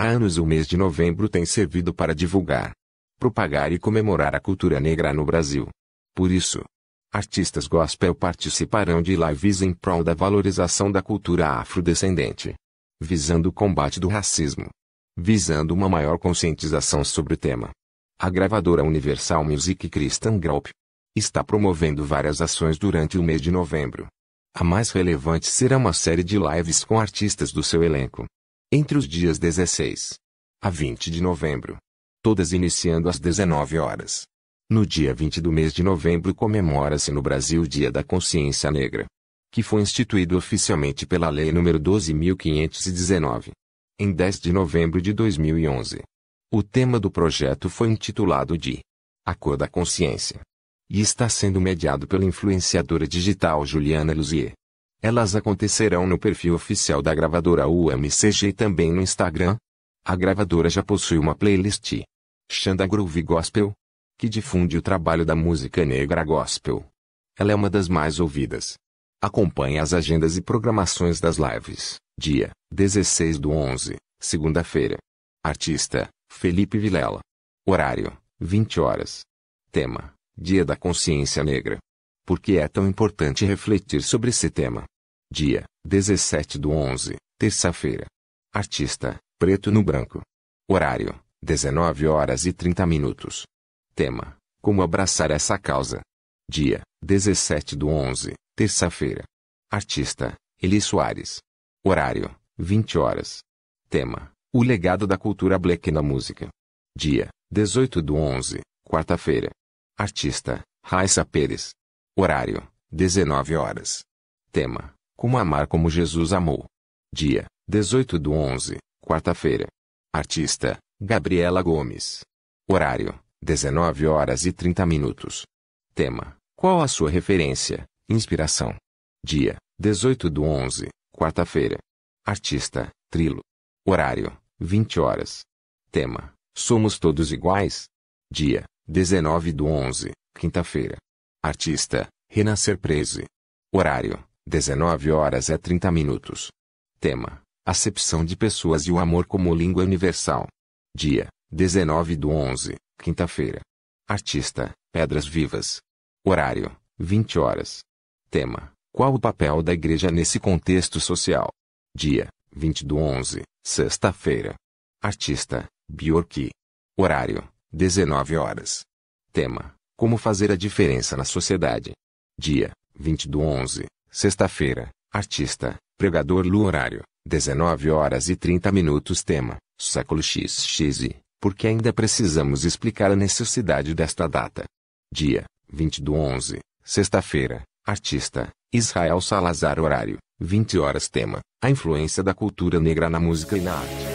Há anos o mês de novembro tem servido para divulgar, propagar e comemorar a cultura negra no Brasil. Por isso, artistas gospel participarão de lives em prol da valorização da cultura afrodescendente, visando o combate do racismo, visando uma maior conscientização sobre o tema. A gravadora Universal Music Christian Group está promovendo várias ações durante o mês de novembro. A mais relevante será uma série de lives com artistas do seu elenco, entre os dias 16 a 20 de novembro, todas iniciando às 19 horas. No dia 20 do mês de novembro comemora-se no Brasil o Dia da Consciência Negra, que foi instituído oficialmente pela Lei nº 12.519, em 10 de novembro de 2011. O tema do projeto foi intitulado de A Cor da Consciência e está sendo mediado pela influenciadora digital Juliana Luzier. Elas acontecerão no perfil oficial da gravadora UMCG e também no Instagram. A gravadora já possui uma playlist, Xanda Groove Gospel, que difunde o trabalho da música negra gospel. Ela é uma das mais ouvidas. Acompanhe as agendas e programações das lives. Dia 16 do 11, segunda-feira. Artista: Felipe Vilela. Horário: 20 horas. Tema: Dia da Consciência Negra. Por que é tão importante refletir sobre esse tema. Dia 17 do 11, terça-feira. Artista, preto no branco. Horário, 19 horas e 30 minutos. Tema, como abraçar essa causa. Dia, 17 do 11, terça-feira. Artista, Eli Soares. Horário, 20 horas. Tema, o legado da cultura black na música. Dia, 18 do 11, quarta-feira. Artista, Raissa Pérez. Horário: 19 horas. Tema: Como amar como Jesus amou. Dia: 18 do 11, quarta-feira. Artista: Gabriela Gomes. Horário: 19 horas e 30 minutos. Tema: Qual a sua referência? Inspiração. Dia: 18 do 11, quarta-feira. Artista: Trilo. Horário: 20 horas. Tema: Somos todos iguais? Dia: 19 do 11, quinta-feira. Artista, Renascer Preze. Horário, 19 horas e 30 minutos. Tema, Acepção de pessoas e o amor como língua universal. Dia, 19 do 11, quinta-feira. Artista, Pedras Vivas. Horário, 20 horas. Tema, Qual o papel da igreja nesse contexto social? Dia, 20 do 11, sexta-feira. Artista, Bjorki. Horário, 19 horas. Tema, como fazer a diferença na sociedade. Dia, 20 do 11, sexta-feira, artista, pregador Lu horário, 19 horas e 30 minutos tema, século XXI, porque ainda precisamos explicar a necessidade desta data. Dia, 20 do 11, sexta-feira, artista, Israel Salazar horário, 20 horas tema, a influência da cultura negra na música e na arte.